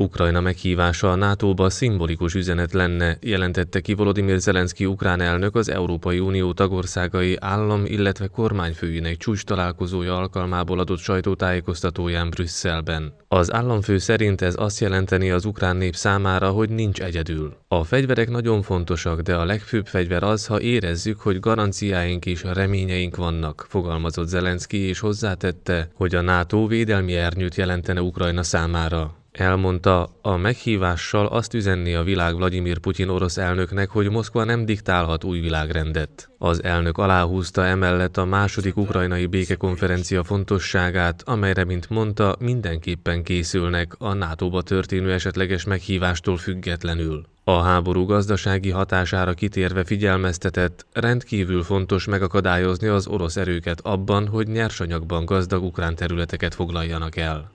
Ukrajna meghívása a NATO-ba szimbolikus üzenet lenne, jelentette ki Volodymyr Zelenszky ukrán elnök az Európai Unió tagországai állam, illetve kormányfőjének csúcs találkozója alkalmából adott sajtótájékoztatóján Brüsszelben. Az államfő szerint ez azt jelenteni az ukrán nép számára, hogy nincs egyedül. A fegyverek nagyon fontosak, de a legfőbb fegyver az, ha érezzük, hogy garanciáink és reményeink vannak, fogalmazott Zelenszky és hozzátette, hogy a NATO védelmi ernyőt jelentene Ukrajna számára. Elmondta, a meghívással azt üzenni a világ Vladimir Putyin orosz elnöknek, hogy Moszkva nem diktálhat új világrendet. Az elnök aláhúzta emellett a második ukrajnai békekonferencia fontosságát, amelyre, mint mondta, mindenképpen készülnek a NATO-ba történő esetleges meghívástól függetlenül. A háború gazdasági hatására kitérve figyelmeztetett, rendkívül fontos megakadályozni az orosz erőket abban, hogy nyersanyagban gazdag ukrán területeket foglaljanak el.